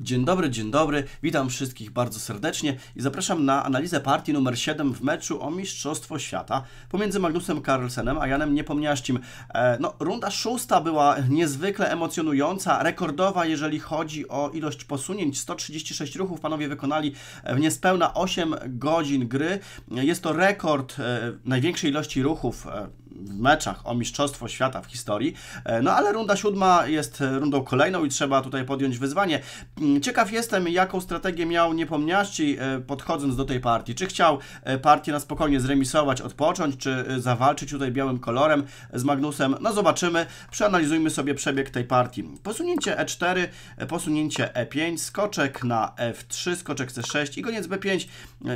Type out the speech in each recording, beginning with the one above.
Dzień dobry, dzień dobry. Witam wszystkich bardzo serdecznie i zapraszam na analizę partii numer 7 w meczu o Mistrzostwo Świata pomiędzy Magnusem Carlsenem a Janem Niepomniaścim. E, no, runda szósta była niezwykle emocjonująca, rekordowa, jeżeli chodzi o ilość posunięć. 136 ruchów panowie wykonali w niespełna 8 godzin gry. Jest to rekord e, największej ilości ruchów e, w meczach o Mistrzostwo Świata w historii. E, no ale runda siódma jest e, rundą kolejną i trzeba tutaj podjąć wyzwanie. Mm, ciekaw jestem, jaką strategię miał Niepomniaści e, podchodząc do tej partii. Czy chciał partię na spokojnie zremisować, odpocząć, czy zawalczyć tutaj białym kolorem z Magnusem? No zobaczymy. Przeanalizujmy sobie przebieg tej partii. Posunięcie E4, posunięcie E5, skoczek na F3, skoczek C6 i koniec B5.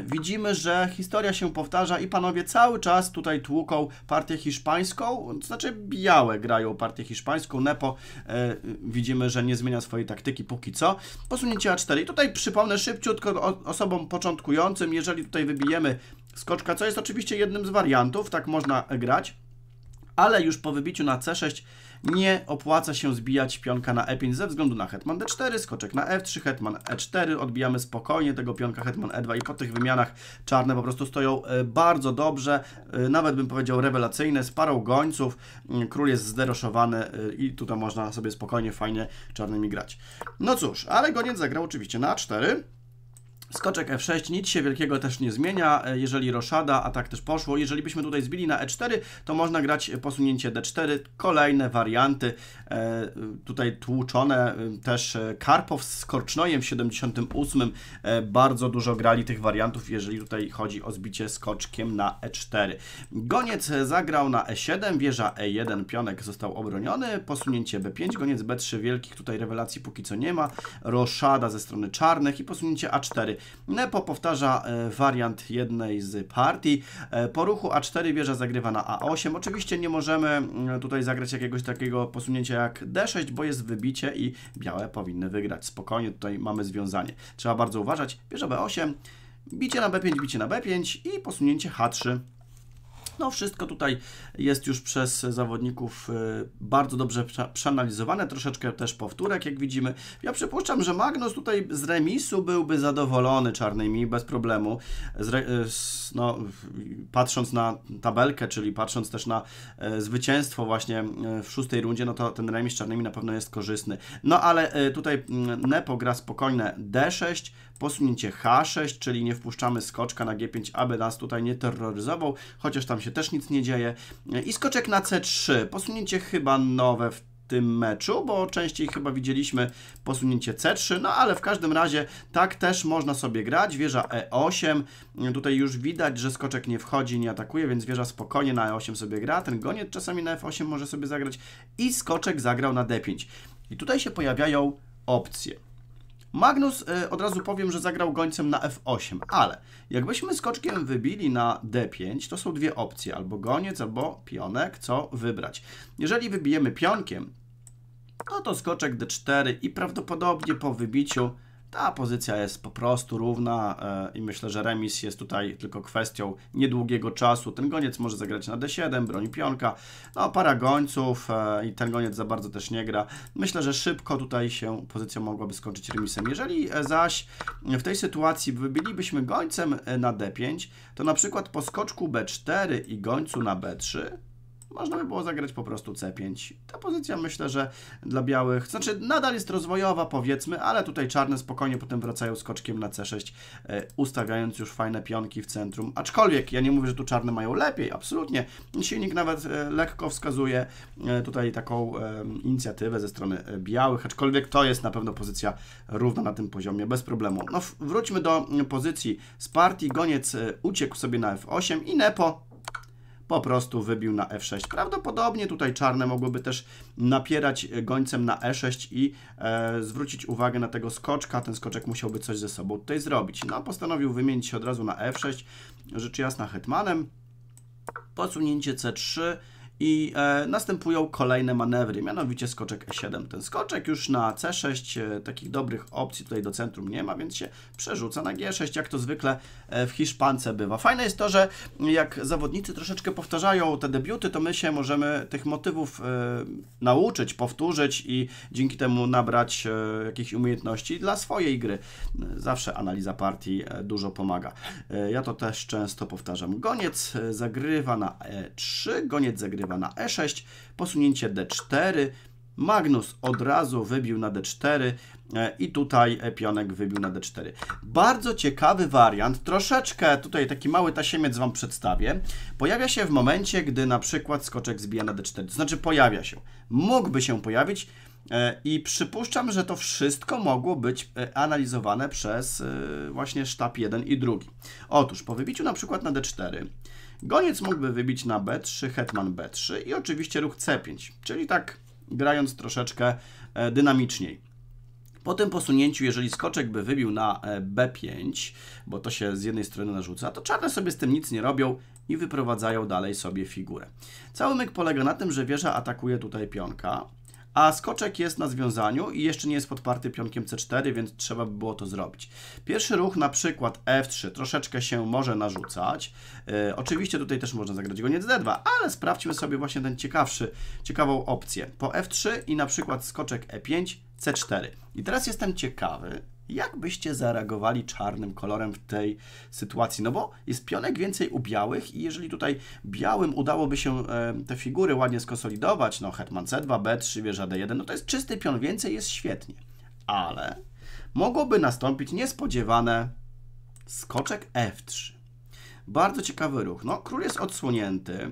Widzimy, że historia się powtarza i panowie cały czas tutaj tłuką partię historii hiszpańską, to znaczy białe grają partię hiszpańską, Nepo e, widzimy, że nie zmienia swojej taktyki póki co. Posunięcie A4 i tutaj przypomnę szybciutko o, osobom początkującym, jeżeli tutaj wybijemy skoczka, co jest oczywiście jednym z wariantów, tak można grać, ale już po wybiciu na C6 nie opłaca się zbijać pionka na E5 ze względu na hetman D4, skoczek na F3, hetman E4, odbijamy spokojnie tego pionka hetman E2 i po tych wymianach czarne po prostu stoją e, bardzo dobrze, e, nawet bym powiedział rewelacyjne, z parą gońców, e, król jest zderoszowany i tutaj można sobie spokojnie, fajnie czarnymi grać. No cóż, ale goniec zagrał oczywiście na A4, Skoczek F6, nic się wielkiego też nie zmienia, e, jeżeli roszada, a tak też poszło. Jeżeli byśmy tutaj zbili na E4, to można grać posunięcie D4, kolejne warianty, e, tutaj tłuczone, e, też e, Karpow z Korcznojem w 78, e, bardzo dużo grali tych wariantów, jeżeli tutaj chodzi o zbicie skoczkiem na E4. Goniec zagrał na E7, wieża E1, pionek został obroniony, posunięcie B5, goniec B3, wielkich tutaj rewelacji póki co nie ma, roszada ze strony czarnych i posunięcie A4. E, powtarza e, wariant jednej z partii. E, po ruchu A4 wieża zagrywa na A8. Oczywiście nie możemy tutaj zagrać jakiegoś takiego posunięcia jak D6, bo jest wybicie i białe powinny wygrać. Spokojnie, tutaj mamy związanie. Trzeba bardzo uważać. Wieża B8, bicie na B5, bicie na B5 i posunięcie H3. No wszystko tutaj jest już przez zawodników y, bardzo dobrze przeanalizowane, troszeczkę też powtórek, jak widzimy. Ja przypuszczam, że Magnus tutaj z remisu byłby zadowolony czarnymi, bez problemu. Y, no, patrząc na tabelkę, czyli patrząc też na y, zwycięstwo właśnie w szóstej rundzie, no to ten remis czarnymi na pewno jest korzystny. No ale tutaj Nepo gra spokojne D6, posunięcie H6, czyli nie wpuszczamy skoczka na G5, aby nas tutaj nie terroryzował, chociaż tam się też nic nie dzieje. I skoczek na C3, posunięcie chyba nowe w tym meczu, bo częściej chyba widzieliśmy posunięcie C3, no ale w każdym razie tak też można sobie grać. Wieża E8, tutaj już widać, że skoczek nie wchodzi, nie atakuje, więc wieża spokojnie na E8 sobie gra, ten goniec czasami na F8 może sobie zagrać i skoczek zagrał na D5. I tutaj się pojawiają opcje. Magnus y, od razu powiem, że zagrał gońcem na f8, ale jakbyśmy skoczkiem wybili na d5, to są dwie opcje, albo goniec, albo pionek, co wybrać. Jeżeli wybijemy pionkiem, no to skoczek d4 i prawdopodobnie po wybiciu ta pozycja jest po prostu równa e, i myślę, że remis jest tutaj tylko kwestią niedługiego czasu. Ten goniec może zagrać na D7, broni pionka, no para gońców e, i ten goniec za bardzo też nie gra. Myślę, że szybko tutaj się pozycja mogłaby skończyć remisem. Jeżeli e, zaś w tej sytuacji wybilibyśmy gońcem na D5, to na przykład po skoczku B4 i gońcu na B3 można by było zagrać po prostu C5. Ta pozycja myślę, że dla białych, znaczy nadal jest rozwojowa powiedzmy, ale tutaj czarne spokojnie potem wracają skoczkiem na C6, e, ustawiając już fajne pionki w centrum. Aczkolwiek ja nie mówię, że tu czarne mają lepiej, absolutnie. Silnik nawet e, lekko wskazuje e, tutaj taką inicjatywę ze strony białych, aczkolwiek to jest na pewno pozycja równa na tym poziomie, bez problemu. No wróćmy do mm, pozycji z partii. Goniec uciekł sobie na F8 i Nepo po prostu wybił na f6. Prawdopodobnie tutaj czarne mogłyby też napierać gońcem na e6 i e, zwrócić uwagę na tego skoczka. Ten skoczek musiałby coś ze sobą tutaj zrobić. No, postanowił wymienić się od razu na f6, rzecz jasna hetmanem. Posunięcie c3, i e, następują kolejne manewry, mianowicie skoczek E7. Ten skoczek już na C6 e, takich dobrych opcji tutaj do centrum nie ma, więc się przerzuca na G6, jak to zwykle e, w Hiszpance bywa. Fajne jest to, że jak zawodnicy troszeczkę powtarzają te debiuty, to my się możemy tych motywów e, nauczyć, powtórzyć i dzięki temu nabrać e, jakichś umiejętności dla swojej gry. Zawsze analiza partii dużo pomaga. Ja to też często powtarzam. Goniec zagrywa na E3, goniec zagrywa wygrywa na e6, posunięcie d4, Magnus od razu wybił na d4 e, i tutaj e, pionek wybił na d4. Bardzo ciekawy wariant, troszeczkę tutaj taki mały tasiemiec Wam przedstawię. Pojawia się w momencie, gdy na przykład skoczek zbija na d4, to znaczy pojawia się, mógłby się pojawić e, i przypuszczam, że to wszystko mogło być analizowane przez właśnie sztab 1 i drugi. Otóż po wybiciu na przykład na d4 Goniec mógłby wybić na b3, hetman b3 i oczywiście ruch c5, czyli tak grając troszeczkę e, dynamiczniej. Po tym posunięciu, jeżeli skoczek by wybił na e, b5, bo to się z jednej strony narzuca, to czarne sobie z tym nic nie robią i wyprowadzają dalej sobie figurę. Cały myk polega na tym, że wieża atakuje tutaj pionka, a skoczek jest na związaniu i jeszcze nie jest podparty pionkiem C4, więc trzeba by było to zrobić. Pierwszy ruch na przykład F3 troszeczkę się może narzucać. E, oczywiście tutaj też można zagrać goniec D2, ale sprawdźmy sobie właśnie ten ciekawszy, ciekawą opcję. Po F3 i na przykład skoczek E5, C4. I teraz jestem ciekawy, jak byście zareagowali czarnym kolorem w tej sytuacji? No bo jest pionek więcej u białych i jeżeli tutaj białym udałoby się e, te figury ładnie skonsolidować, no hetman c2, b3, wieża d1, no to jest czysty pion więcej, jest świetnie. Ale mogłoby nastąpić niespodziewane skoczek f3. Bardzo ciekawy ruch. No, król jest odsłonięty.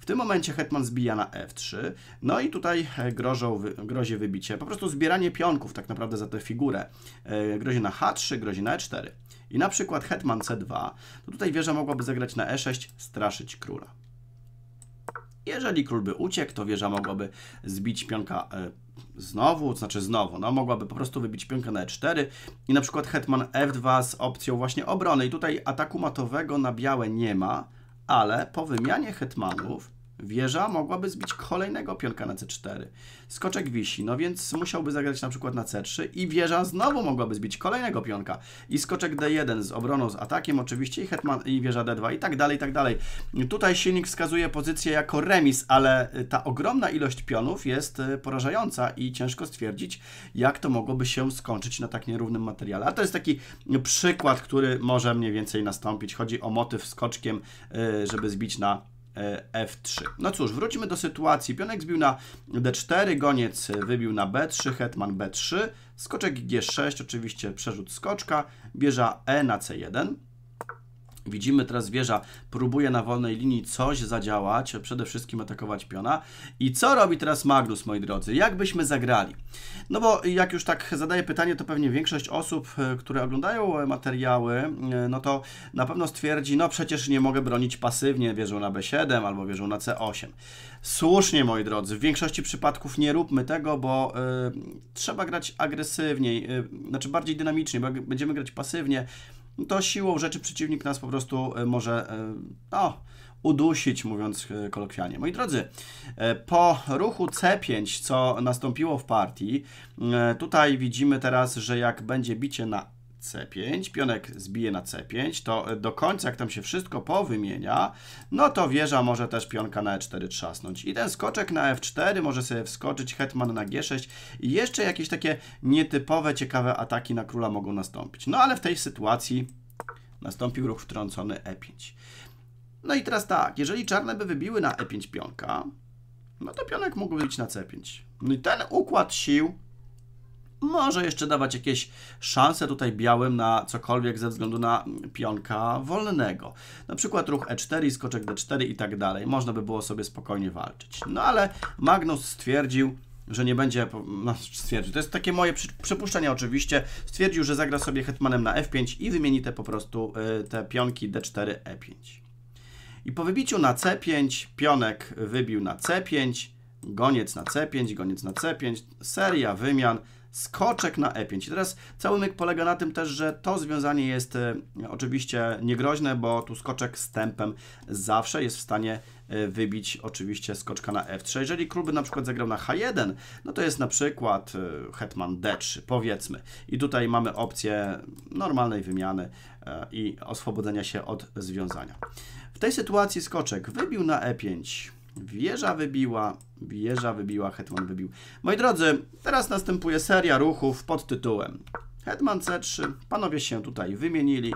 W tym momencie hetman zbija na f3. No i tutaj e, grożą, grozi wybicie. Po prostu zbieranie pionków tak naprawdę za tę figurę. E, grozi na h3, grozi na e4. I na przykład hetman c2. To tutaj wieża mogłaby zagrać na e6, straszyć króla. Jeżeli król by uciekł, to wieża mogłaby zbić pionka e, znowu, znaczy znowu, no mogłaby po prostu wybić pionkę na e4 i na przykład hetman f2 z opcją właśnie obrony. I tutaj ataku matowego na białe nie ma, ale po wymianie hetmanów Wieża mogłaby zbić kolejnego pionka na c4. Skoczek wisi, no więc musiałby zagrać na przykład na c3 i wieża znowu mogłaby zbić kolejnego pionka. I skoczek d1 z obroną, z atakiem oczywiście i, hetman, i wieża d2 i tak dalej, i tak dalej. Tutaj silnik wskazuje pozycję jako remis, ale ta ogromna ilość pionów jest e, porażająca i ciężko stwierdzić, jak to mogłoby się skończyć na tak nierównym materiale. A to jest taki przykład, który może mniej więcej nastąpić. Chodzi o motyw skoczkiem, e, żeby zbić na E, F3. No cóż, wróćmy do sytuacji. Pionek zbił na D4, goniec wybił na B3, hetman B3, skoczek G6, oczywiście przerzut skoczka, bierze E na C1. Widzimy teraz zwierza próbuje na wolnej linii coś zadziałać, przede wszystkim atakować piona. I co robi teraz Magnus, moi drodzy? Jak byśmy zagrali? No bo jak już tak zadaję pytanie, to pewnie większość osób, e, które oglądają e, materiały, e, no to na pewno stwierdzi, no przecież nie mogę bronić pasywnie wieżą na B7 albo wieżą na C8. Słusznie, moi drodzy, w większości przypadków nie róbmy tego, bo y, trzeba grać agresywniej, y, znaczy bardziej dynamicznie, bo jak będziemy grać pasywnie, no to siłą rzeczy przeciwnik nas po prostu e, może e, no, udusić, mówiąc e, kolokwialnie. Moi drodzy, po ruchu C5, co nastąpiło w partii, tutaj widzimy teraz, że jak będzie bicie na C5, pionek zbije na C5, to e, do końca, jak tam się wszystko powymienia, no to wieża może też pionka na E4 trzasnąć. I ten skoczek na F4 może sobie wskoczyć, hetman na G6 i jeszcze jakieś takie nietypowe, ciekawe ataki na króla mogą nastąpić. No ale w tej sytuacji nastąpił ruch wtrącony E5. No i teraz tak, jeżeli czarne by wybiły na E5 pionka, no to pionek mógłby być na C5. No i ten układ sił może jeszcze dawać jakieś szanse tutaj białym na cokolwiek ze względu na pionka wolnego. Na przykład ruch e4, skoczek d4 i tak dalej. Można by było sobie spokojnie walczyć. No ale Magnus stwierdził, że nie będzie, no, stwierdził, to jest takie moje przypuszczenie oczywiście, stwierdził, że zagra sobie hetmanem na f5 i wymieni te po prostu y, te pionki d4, e5. I po wybiciu na c5, pionek wybił na c5, goniec na C5, goniec na C5, seria wymian, skoczek na E5. I teraz cały myk polega na tym też, że to związanie jest e, oczywiście niegroźne, bo tu skoczek z tempem zawsze jest w stanie e, wybić oczywiście skoczka na F3. Jeżeli król by na przykład zagrał na H1, no to jest na przykład e, hetman D3, powiedzmy. I tutaj mamy opcję normalnej wymiany i oswobodzenia się od związania. W tej sytuacji skoczek wybił na E5, Wieża wybiła, wieża wybiła, hetman wybił. Moi drodzy, teraz następuje seria ruchów pod tytułem hetman c3, panowie się tutaj wymienili,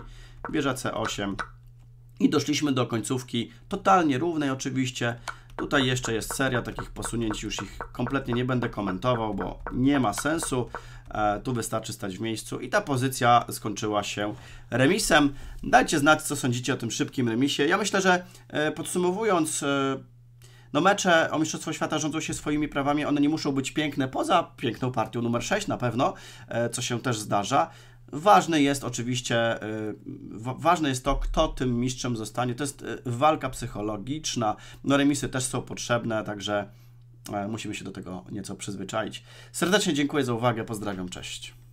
wieża c8 i doszliśmy do końcówki totalnie równej oczywiście. Tutaj jeszcze jest seria takich posunięć, już ich kompletnie nie będę komentował, bo nie ma sensu. E, tu wystarczy stać w miejscu i ta pozycja skończyła się remisem. Dajcie znać, co sądzicie o tym szybkim remisie. Ja myślę, że e, podsumowując e, no mecze o Mistrzostwo Świata rządzą się swoimi prawami, one nie muszą być piękne, poza piękną partią numer 6 na pewno, e, co się też zdarza. Ważne jest oczywiście, e, ważne jest to, kto tym mistrzem zostanie. To jest e, walka psychologiczna. No remisy też są potrzebne, także musimy się do tego nieco przyzwyczaić. Serdecznie dziękuję za uwagę, pozdrawiam, cześć.